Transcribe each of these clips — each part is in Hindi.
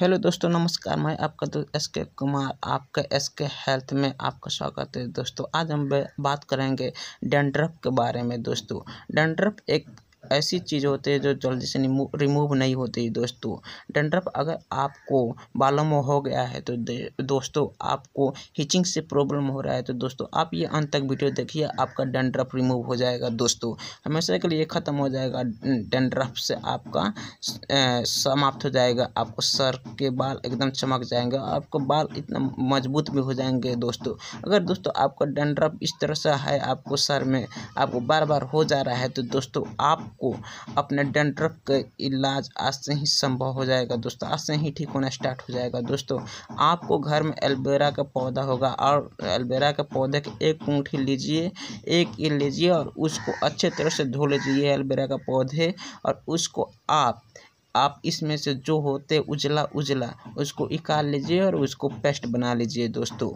हेलो दोस्तों नमस्कार मैं आपका दोस्त एस के कुमार आपका एस के हेल्थ में आपका स्वागत है दोस्तों आज हम बात करेंगे डेंड्रफ के बारे में दोस्तों डेंड्रफ एक ऐसी चीज़ होती है जो जल्दी से रिमूव नहीं होती दोस्तों डेंड्रफ अगर आपको बालों में हो गया है तो दोस्तों आपको हिचिंग से प्रॉब्लम हो रहा है तो दोस्तों आप ये अंत तक वीडियो देखिए आपका डेंड्रफ रिमूव हो जाएगा दोस्तों हमेशा के लिए ख़त्म हो जाएगा डेंड्रफ से आपका समाप्त हो जाएगा आपको सर के बाल एकदम चमक जाएंगे आपको बाल इतना मजबूत भी हो जाएंगे दोस्तों अगर दोस्तों आपका डेंड्रफ इस तरह से है आपको सर में आपको बार बार हो जा रहा है तो दोस्तों आप आपको अपने डेंड्रफ का इलाज आज से ही संभव हो जाएगा दोस्तों आज से ही ठीक होना स्टार्ट हो जाएगा दोस्तों आपको घर में एलबेरा का पौधा होगा और एलबेरा के पौधे के एक पूठी लीजिए एक ये लीजिए और उसको अच्छे तरह से धो लीजिए एलबेरा का पौधे और उसको आप आप इसमें से जो होते उजला उजला उसको निकाल लीजिए और उसको पेस्ट बना लीजिए दोस्तों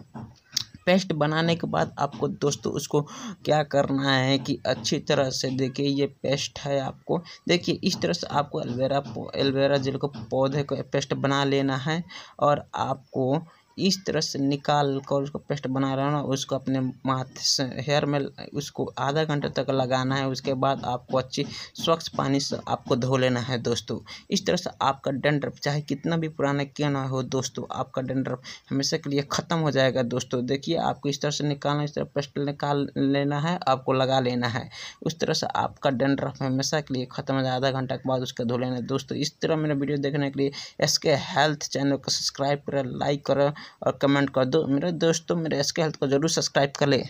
पेस्ट बनाने के बाद आपको दोस्तों उसको क्या करना है कि अच्छी तरह से देखिए ये पेस्ट है आपको देखिए इस तरह से आपको एलवेरा एलवेरा जेल को पौधे को पेस्ट बना लेना है और आपको इस तरह से निकाल कर उसको पेस्ट बना रहना उसको अपने माथे से हेयर में उसको आधा घंटे तक लगाना है उसके बाद आपको अच्छी स्वच्छ पानी से आपको धो लेना है दोस्तों इस तरह से आपका डेंड्रफ चाहे कितना भी पुराना क्यों ना हो दोस्तों आपका डेंड्रफ हमेशा के लिए ख़त्म हो जाएगा दोस्तों देखिए आपको इस तरह से निकालना इस तरह पेस्ट निकाल लेना है आपको लगा लेना है उस तरह से आपका डेंड्रफ हमेशा के लिए ख़त्म हो जाए आधा घंटा के बाद उसका धो लेना है दोस्तों इस तरह मेरा वीडियो देखने के लिए एस के हेल्थ चैनल को सब्सक्राइब करें लाइक करें और कमेंट कर दो मेरे दोस्तों मेरे एस के हेल्थ को ज़रूर सब्सक्राइब कर ले